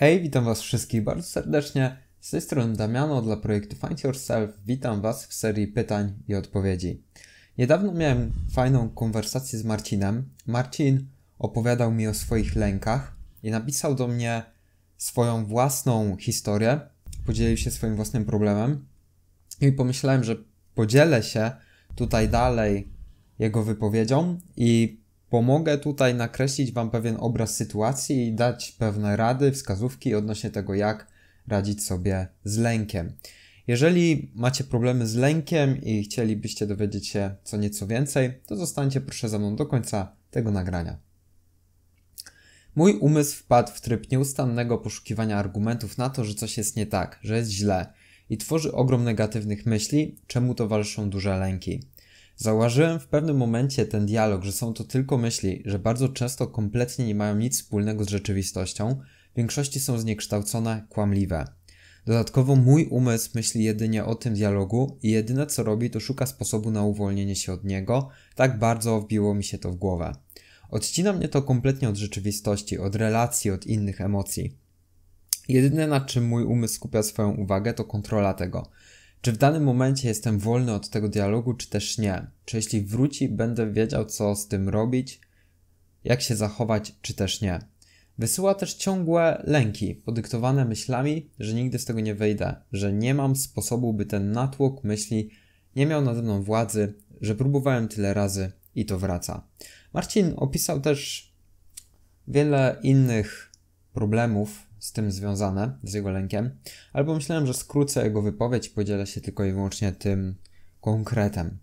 Hej, witam Was wszystkich bardzo serdecznie. Z tej strony Damiano dla projektu Find Yourself. Witam Was w serii pytań i odpowiedzi. Niedawno miałem fajną konwersację z Marcinem. Marcin opowiadał mi o swoich lękach i napisał do mnie swoją własną historię. Podzielił się swoim własnym problemem i pomyślałem, że podzielę się tutaj dalej jego wypowiedzią i Pomogę tutaj nakreślić Wam pewien obraz sytuacji i dać pewne rady, wskazówki odnośnie tego, jak radzić sobie z lękiem. Jeżeli macie problemy z lękiem i chcielibyście dowiedzieć się co nieco więcej, to zostańcie proszę ze mną do końca tego nagrania. Mój umysł wpadł w tryb nieustannego poszukiwania argumentów na to, że coś jest nie tak, że jest źle i tworzy ogrom negatywnych myśli, czemu towarzyszą duże lęki. Zauważyłem w pewnym momencie ten dialog, że są to tylko myśli, że bardzo często kompletnie nie mają nic wspólnego z rzeczywistością, w większości są zniekształcone, kłamliwe. Dodatkowo mój umysł myśli jedynie o tym dialogu i jedyne co robi to szuka sposobu na uwolnienie się od niego, tak bardzo wbiło mi się to w głowę. Odcina mnie to kompletnie od rzeczywistości, od relacji, od innych emocji. Jedyne na czym mój umysł skupia swoją uwagę to kontrola tego. Czy w danym momencie jestem wolny od tego dialogu, czy też nie? Czy jeśli wróci, będę wiedział, co z tym robić, jak się zachować, czy też nie? Wysyła też ciągłe lęki, podyktowane myślami, że nigdy z tego nie wyjdę, że nie mam sposobu, by ten natłok myśli nie miał nade mną władzy, że próbowałem tyle razy i to wraca. Marcin opisał też wiele innych problemów, z tym związane, z jego lękiem, albo myślałem, że skrócę jego wypowiedź i podzielę się tylko i wyłącznie tym konkretem.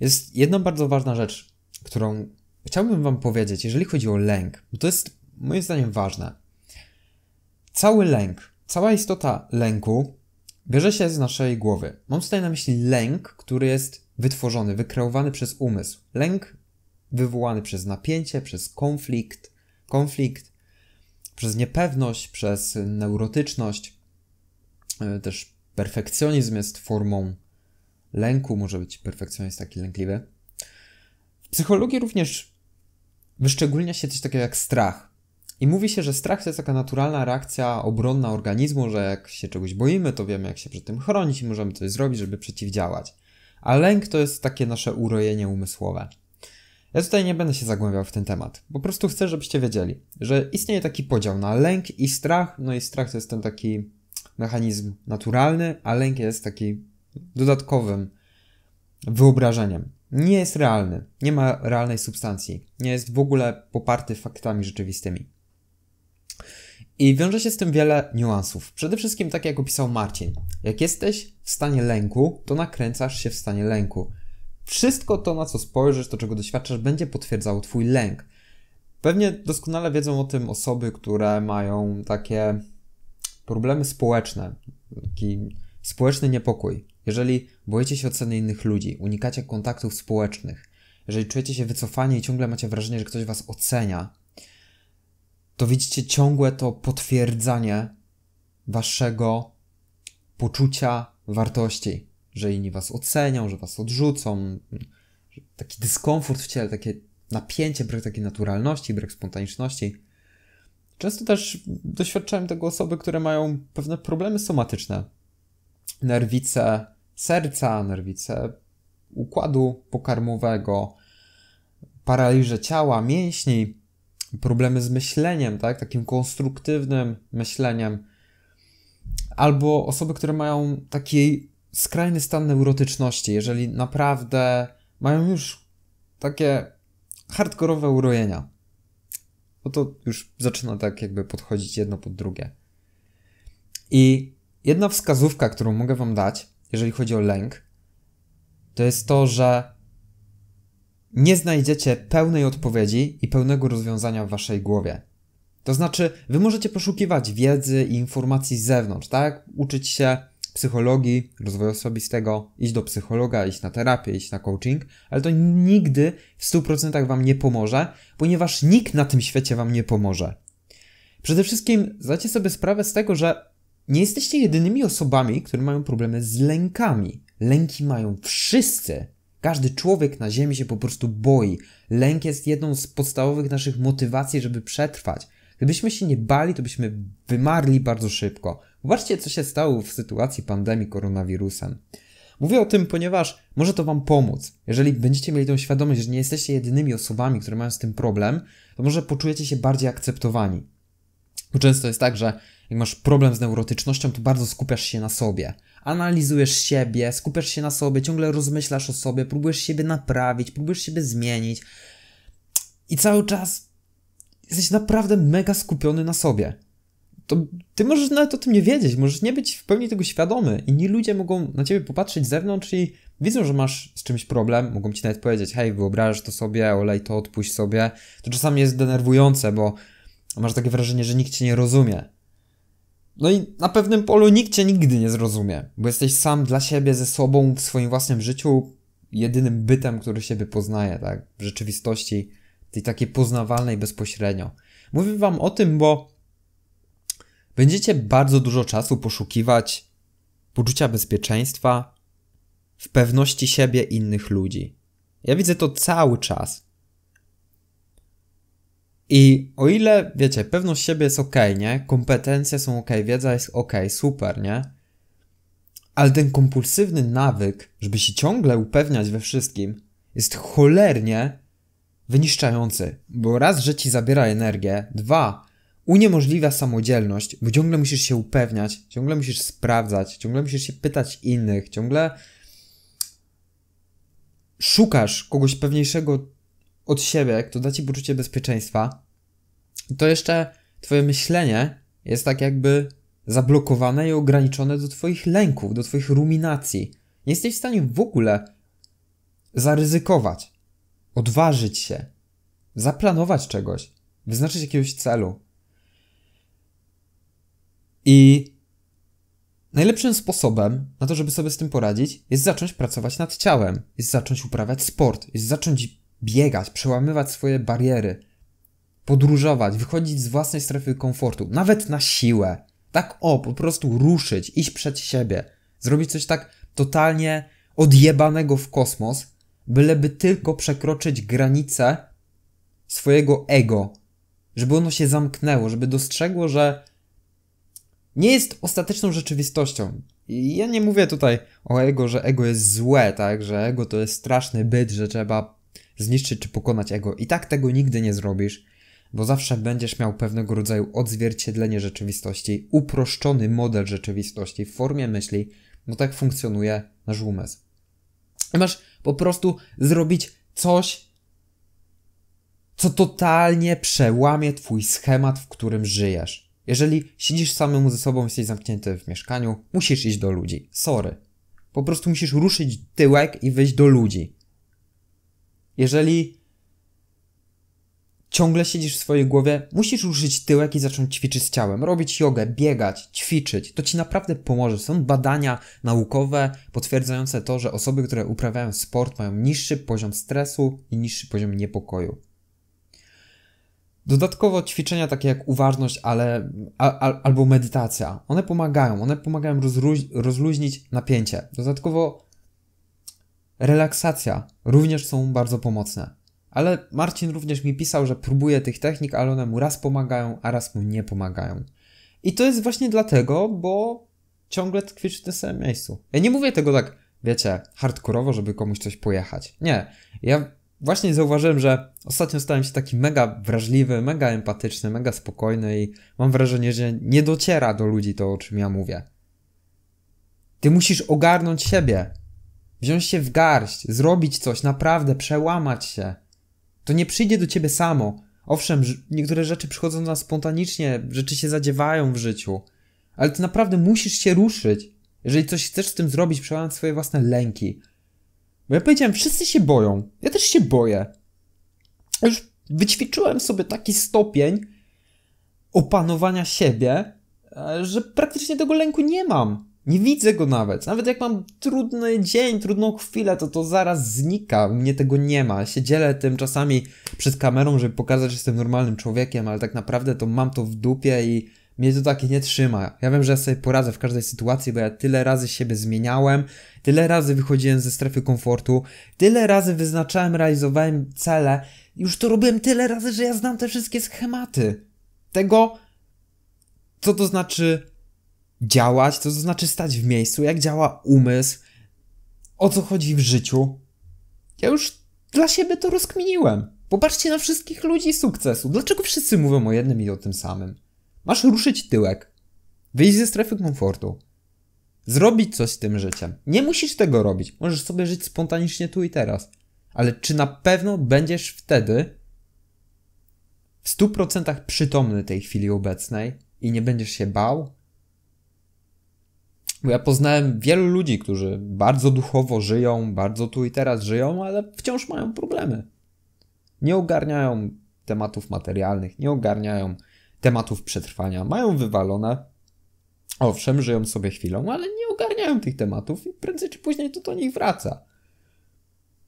Jest jedna bardzo ważna rzecz, którą chciałbym Wam powiedzieć, jeżeli chodzi o lęk, bo to jest moim zdaniem ważne. Cały lęk, cała istota lęku bierze się z naszej głowy. Mam tutaj na myśli lęk, który jest wytworzony, wykreowany przez umysł. Lęk wywołany przez napięcie, przez konflikt, konflikt, przez niepewność, przez neurotyczność. E, też perfekcjonizm jest formą lęku, może być perfekcjonizm taki lękliwy. W psychologii również wyszczególnia się coś takiego jak strach. I mówi się, że strach to jest taka naturalna reakcja obronna organizmu, że jak się czegoś boimy, to wiemy, jak się przed tym chronić i możemy coś zrobić, żeby przeciwdziałać. A lęk to jest takie nasze urojenie umysłowe. Ja tutaj nie będę się zagłębiał w ten temat. Po prostu chcę, żebyście wiedzieli, że istnieje taki podział na lęk i strach. No i strach to jest ten taki mechanizm naturalny, a lęk jest taki dodatkowym wyobrażeniem. Nie jest realny, nie ma realnej substancji, nie jest w ogóle poparty faktami rzeczywistymi. I wiąże się z tym wiele niuansów. Przede wszystkim, tak jak opisał Marcin, jak jesteś w stanie lęku, to nakręcasz się w stanie lęku. Wszystko to, na co spojrzysz, to czego doświadczasz, będzie potwierdzało Twój lęk. Pewnie doskonale wiedzą o tym osoby, które mają takie problemy społeczne, taki społeczny niepokój. Jeżeli boicie się oceny innych ludzi, unikacie kontaktów społecznych, jeżeli czujecie się wycofani i ciągle macie wrażenie, że ktoś was ocenia, to widzicie ciągłe to potwierdzanie waszego poczucia wartości że inni was ocenią, że was odrzucą. Taki dyskomfort w ciele, takie napięcie, brak takiej naturalności, brak spontaniczności. Często też doświadczałem tego osoby, które mają pewne problemy somatyczne. Nerwice serca, nerwice układu pokarmowego, paraliże ciała, mięśni, problemy z myśleniem, tak? takim konstruktywnym myśleniem, albo osoby, które mają taki skrajny stan neurotyczności, jeżeli naprawdę mają już takie hardkorowe urojenia. Bo to już zaczyna tak jakby podchodzić jedno pod drugie. I jedna wskazówka, którą mogę wam dać, jeżeli chodzi o lęk, to jest to, że nie znajdziecie pełnej odpowiedzi i pełnego rozwiązania w waszej głowie. To znaczy, wy możecie poszukiwać wiedzy i informacji z zewnątrz, tak? Uczyć się psychologii, rozwoju osobistego, iść do psychologa, iść na terapię, iść na coaching, ale to nigdy w 100% Wam nie pomoże, ponieważ nikt na tym świecie Wam nie pomoże. Przede wszystkim zdajcie sobie sprawę z tego, że nie jesteście jedynymi osobami, które mają problemy z lękami. Lęki mają wszyscy. Każdy człowiek na Ziemi się po prostu boi. Lęk jest jedną z podstawowych naszych motywacji, żeby przetrwać. Gdybyśmy się nie bali, to byśmy wymarli bardzo szybko. Zobaczcie, co się stało w sytuacji pandemii koronawirusem. Mówię o tym, ponieważ może to Wam pomóc. Jeżeli będziecie mieli tą świadomość, że nie jesteście jedynymi osobami, które mają z tym problem, to może poczujecie się bardziej akceptowani. Bo często jest tak, że jak masz problem z neurotycznością, to bardzo skupiasz się na sobie. Analizujesz siebie, skupiasz się na sobie, ciągle rozmyślasz o sobie, próbujesz siebie naprawić, próbujesz siebie zmienić. I cały czas jesteś naprawdę mega skupiony na sobie to ty możesz nawet o tym nie wiedzieć, możesz nie być w pełni tego świadomy. Inni ludzie mogą na ciebie popatrzeć z zewnątrz i widzą, że masz z czymś problem, mogą ci nawet powiedzieć, hej, wyobrażasz to sobie, olej to, odpuść sobie. To czasami jest denerwujące, bo masz takie wrażenie, że nikt cię nie rozumie. No i na pewnym polu nikt cię nigdy nie zrozumie, bo jesteś sam dla siebie, ze sobą, w swoim własnym życiu, jedynym bytem, który siebie poznaje, tak? W rzeczywistości, tej takiej poznawalnej bezpośrednio. Mówię wam o tym, bo Będziecie bardzo dużo czasu poszukiwać poczucia bezpieczeństwa, w pewności siebie innych ludzi. Ja widzę to cały czas. I o ile, wiecie, pewność siebie jest ok, nie? Kompetencje są ok, wiedza jest ok, super, nie? Ale ten kompulsywny nawyk, żeby się ciągle upewniać we wszystkim, jest cholernie wyniszczający. Bo raz, że ci zabiera energię, dwa, uniemożliwia samodzielność, bo ciągle musisz się upewniać, ciągle musisz sprawdzać, ciągle musisz się pytać innych, ciągle szukasz kogoś pewniejszego od siebie, kto da ci poczucie bezpieczeństwa, to jeszcze twoje myślenie jest tak jakby zablokowane i ograniczone do twoich lęków, do twoich ruminacji. Nie jesteś w stanie w ogóle zaryzykować, odważyć się, zaplanować czegoś, wyznaczyć jakiegoś celu. I najlepszym sposobem na to, żeby sobie z tym poradzić, jest zacząć pracować nad ciałem, jest zacząć uprawiać sport, jest zacząć biegać, przełamywać swoje bariery, podróżować, wychodzić z własnej strefy komfortu, nawet na siłę. Tak o, po prostu ruszyć, iść przed siebie, zrobić coś tak totalnie odjebanego w kosmos, byleby tylko przekroczyć granicę swojego ego, żeby ono się zamknęło, żeby dostrzegło, że nie jest ostateczną rzeczywistością. I ja nie mówię tutaj o ego, że ego jest złe, tak? Że ego to jest straszny byt, że trzeba zniszczyć czy pokonać ego. I tak tego nigdy nie zrobisz, bo zawsze będziesz miał pewnego rodzaju odzwierciedlenie rzeczywistości, uproszczony model rzeczywistości w formie myśli, No tak funkcjonuje nasz umysł. masz po prostu zrobić coś, co totalnie przełamie twój schemat, w którym żyjesz. Jeżeli siedzisz samemu ze sobą, jesteś zamknięty w mieszkaniu, musisz iść do ludzi. Sorry. Po prostu musisz ruszyć tyłek i wyjść do ludzi. Jeżeli ciągle siedzisz w swojej głowie, musisz ruszyć tyłek i zacząć ćwiczyć z ciałem, robić jogę, biegać, ćwiczyć. To ci naprawdę pomoże. Są badania naukowe potwierdzające to, że osoby, które uprawiają sport, mają niższy poziom stresu i niższy poziom niepokoju. Dodatkowo ćwiczenia takie jak uważność ale, a, a, albo medytacja, one pomagają, one pomagają rozluź, rozluźnić napięcie. Dodatkowo relaksacja również są bardzo pomocne. Ale Marcin również mi pisał, że próbuje tych technik, ale one mu raz pomagają, a raz mu nie pomagają. I to jest właśnie dlatego, bo ciągle tkwisz w tym samym miejscu. Ja nie mówię tego tak, wiecie, hardkorowo, żeby komuś coś pojechać. Nie. Ja właśnie zauważyłem, że ostatnio stałem się taki mega wrażliwy, mega empatyczny, mega spokojny i mam wrażenie, że nie dociera do ludzi to, o czym ja mówię. Ty musisz ogarnąć siebie, wziąć się w garść, zrobić coś, naprawdę przełamać się. To nie przyjdzie do ciebie samo. Owszem, niektóre rzeczy przychodzą na spontanicznie, rzeczy się zadziewają w życiu, ale ty naprawdę musisz się ruszyć. Jeżeli coś chcesz z tym zrobić, przełamać swoje własne lęki, bo ja powiedziałem, wszyscy się boją. Ja też się boję. Już wyćwiczyłem sobie taki stopień opanowania siebie, e, że praktycznie tego lęku nie mam. Nie widzę go nawet. Nawet jak mam trudny dzień, trudną chwilę, to to zaraz znika. U mnie tego nie ma. Ja się dzielę tym czasami przed kamerą, żeby pokazać, że jestem normalnym człowiekiem, ale tak naprawdę to mam to w dupie i mnie to takie nie trzyma. Ja wiem, że ja sobie poradzę w każdej sytuacji, bo ja tyle razy siebie zmieniałem, tyle razy wychodziłem ze strefy komfortu, tyle razy wyznaczałem, realizowałem cele. Już to robiłem tyle razy, że ja znam te wszystkie schematy. Tego, co to znaczy działać, co to znaczy stać w miejscu, jak działa umysł, o co chodzi w życiu. Ja już dla siebie to rozkminiłem. Popatrzcie na wszystkich ludzi sukcesu. Dlaczego wszyscy mówią o jednym i o tym samym? Masz ruszyć tyłek, wyjść ze strefy komfortu, zrobić coś z tym życiem. Nie musisz tego robić, możesz sobie żyć spontanicznie tu i teraz. Ale czy na pewno będziesz wtedy w 100% przytomny tej chwili obecnej i nie będziesz się bał? Bo ja poznałem wielu ludzi, którzy bardzo duchowo żyją, bardzo tu i teraz żyją, ale wciąż mają problemy. Nie ogarniają tematów materialnych, nie ogarniają tematów przetrwania. Mają wywalone. Owszem, żyją sobie chwilą, ale nie ogarniają tych tematów i prędzej czy później to do nich wraca.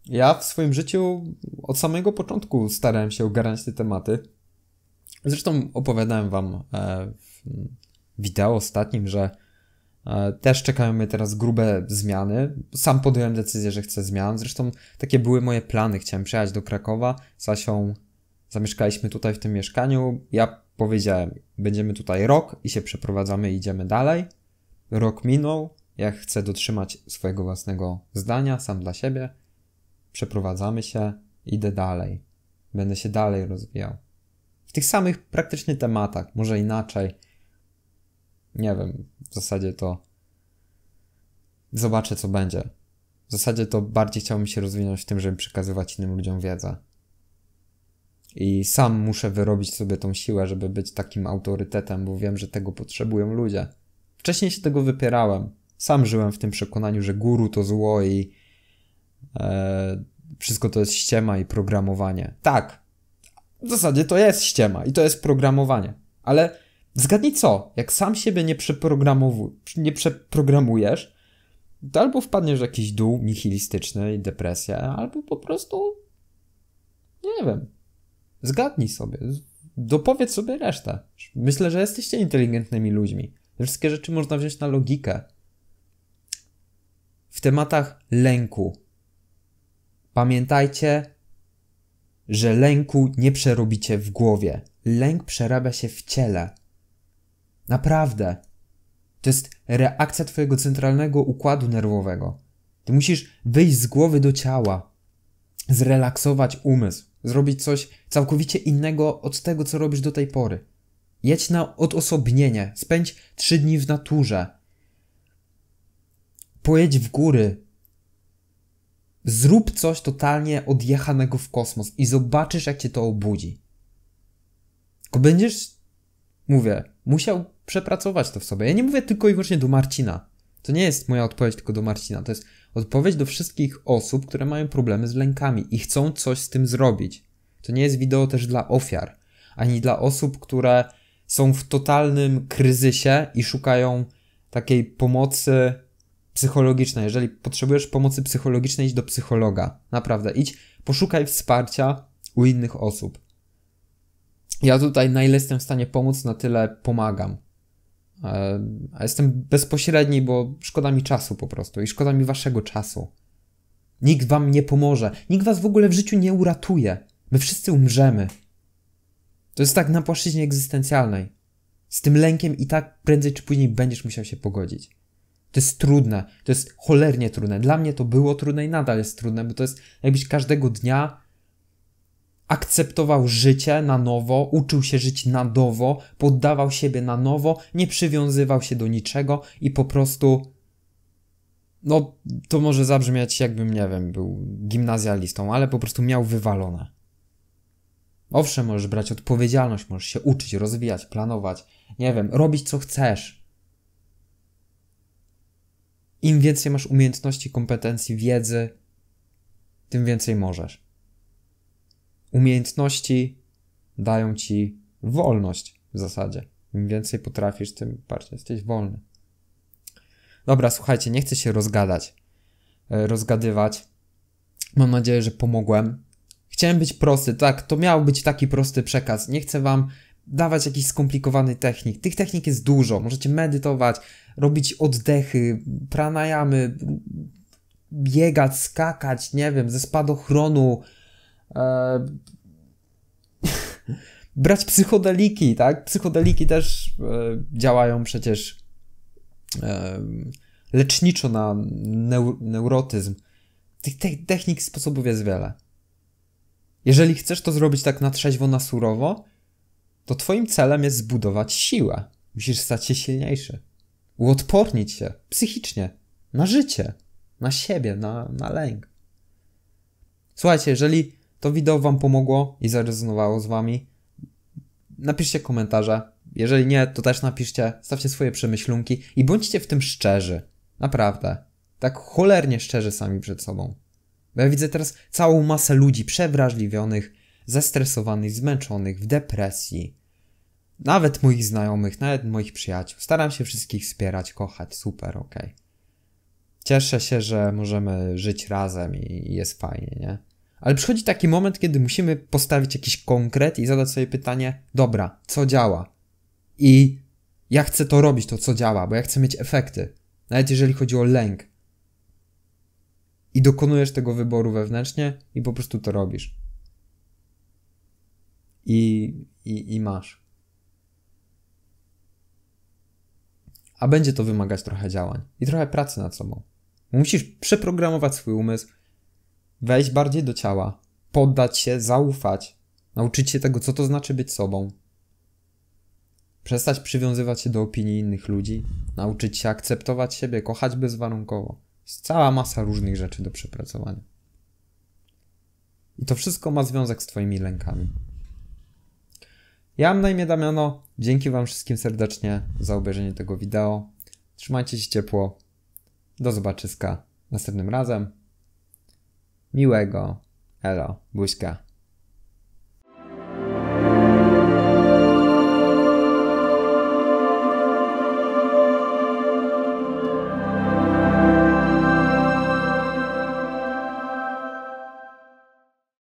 Ja w swoim życiu od samego początku starałem się ogarniać te tematy. Zresztą opowiadałem wam e, w wideo ostatnim, że e, też czekają mnie teraz grube zmiany. Sam podjąłem decyzję, że chcę zmian. Zresztą takie były moje plany. Chciałem przyjechać do Krakowa. Zasią zamieszkaliśmy tutaj w tym mieszkaniu. Ja powiedziałem, będziemy tutaj rok i się przeprowadzamy i idziemy dalej. Rok minął, ja chcę dotrzymać swojego własnego zdania sam dla siebie. Przeprowadzamy się, idę dalej. Będę się dalej rozwijał. W tych samych praktycznie tematach, może inaczej. Nie wiem, w zasadzie to zobaczę, co będzie. W zasadzie to bardziej chciałbym się rozwinąć w tym, żeby przekazywać innym ludziom wiedzę i sam muszę wyrobić sobie tą siłę, żeby być takim autorytetem, bo wiem, że tego potrzebują ludzie. Wcześniej się tego wypierałem. Sam żyłem w tym przekonaniu, że guru to zło i e, wszystko to jest ściema i programowanie. Tak, w zasadzie to jest ściema i to jest programowanie. Ale zgadnij co, jak sam siebie nie, nie przeprogramujesz, to albo wpadniesz w jakiś dół nihilistyczny i depresję, albo po prostu nie wiem, Zgadnij sobie, dopowiedz sobie resztę. Myślę, że jesteście inteligentnymi ludźmi. Wszystkie rzeczy można wziąć na logikę. W tematach lęku. Pamiętajcie, że lęku nie przerobicie w głowie. Lęk przerabia się w ciele. Naprawdę. To jest reakcja twojego centralnego układu nerwowego. Ty musisz wyjść z głowy do ciała zrelaksować umysł, zrobić coś całkowicie innego od tego, co robisz do tej pory. Jedź na odosobnienie, spędź trzy dni w naturze. Pojedź w góry. Zrób coś totalnie odjechanego w kosmos i zobaczysz, jak cię to obudzi. Tylko będziesz, mówię, musiał przepracować to w sobie. Ja nie mówię tylko i wyłącznie do Marcina. To nie jest moja odpowiedź tylko do Marcina. To jest Odpowiedź do wszystkich osób, które mają problemy z lękami i chcą coś z tym zrobić. To nie jest wideo też dla ofiar, ani dla osób, które są w totalnym kryzysie i szukają takiej pomocy psychologicznej. Jeżeli potrzebujesz pomocy psychologicznej, idź do psychologa. Naprawdę, idź, poszukaj wsparcia u innych osób. Ja tutaj, na ile jestem w stanie pomóc, na tyle pomagam. E, a jestem bezpośredni, bo szkoda mi czasu po prostu i szkoda mi waszego czasu. Nikt wam nie pomoże, nikt was w ogóle w życiu nie uratuje. My wszyscy umrzemy. To jest tak na płaszczyźnie egzystencjalnej. Z tym lękiem i tak prędzej czy później będziesz musiał się pogodzić. To jest trudne, to jest cholernie trudne. Dla mnie to było trudne i nadal jest trudne, bo to jest jakbyś każdego dnia akceptował życie na nowo, uczył się żyć na nowo, poddawał siebie na nowo, nie przywiązywał się do niczego i po prostu. No, to może zabrzmiać, jakbym, nie wiem, był gimnazjalistą, ale po prostu miał wywalone. Owszem, możesz brać odpowiedzialność, możesz się uczyć, rozwijać, planować, nie wiem, robić co chcesz. Im więcej masz umiejętności, kompetencji, wiedzy, tym więcej możesz umiejętności dają ci wolność w zasadzie. Im więcej potrafisz, tym bardziej jesteś wolny. Dobra, słuchajcie, nie chcę się rozgadać, e, rozgadywać. Mam nadzieję, że pomogłem. Chciałem być prosty, tak, to miał być taki prosty przekaz. Nie chcę wam dawać jakichś skomplikowanych technik. Tych technik jest dużo. Możecie medytować, robić oddechy, pranajamy, biegać, skakać, nie wiem, ze spadochronu, E, brać psychodeliki, tak? Psychodeliki też e, działają przecież e, leczniczo na neurotyzm. Tych technik, sposobów jest wiele. Jeżeli chcesz to zrobić tak na trzeźwo, na surowo, to twoim celem jest zbudować siłę. Musisz stać się silniejszy. Uodpornić się psychicznie na życie, na siebie, na, na lęk. Słuchajcie, jeżeli to wideo Wam pomogło i zarezonowało z Wami, napiszcie komentarze. Jeżeli nie, to też napiszcie, stawcie swoje przemyślunki i bądźcie w tym szczerzy. Naprawdę. Tak cholernie szczerzy sami przed sobą. Bo ja widzę teraz całą masę ludzi przewrażliwionych, zestresowanych, zmęczonych, w depresji. Nawet moich znajomych, nawet moich przyjaciół. Staram się wszystkich wspierać, kochać. Super, okej. Okay. Cieszę się, że możemy żyć razem i jest fajnie, nie? Ale przychodzi taki moment, kiedy musimy postawić jakiś konkret i zadać sobie pytanie: dobra, co działa? I ja chcę to robić, to co działa, bo ja chcę mieć efekty, nawet jeżeli chodzi o lęk. I dokonujesz tego wyboru wewnętrznie i po prostu to robisz. I, i, i masz. A będzie to wymagać trochę działań i trochę pracy nad sobą. Musisz przeprogramować swój umysł, wejść bardziej do ciała, poddać się, zaufać, nauczyć się tego, co to znaczy być sobą. Przestać przywiązywać się do opinii innych ludzi, nauczyć się akceptować siebie, kochać bezwarunkowo. Jest cała masa różnych rzeczy do przepracowania. I to wszystko ma związek z Twoimi lękami. Ja mam na imię Damiano. Dzięki Wam wszystkim serdecznie za obejrzenie tego wideo. Trzymajcie się ciepło. Do zobaczyska następnym razem. Miłego. Elo. Buźka.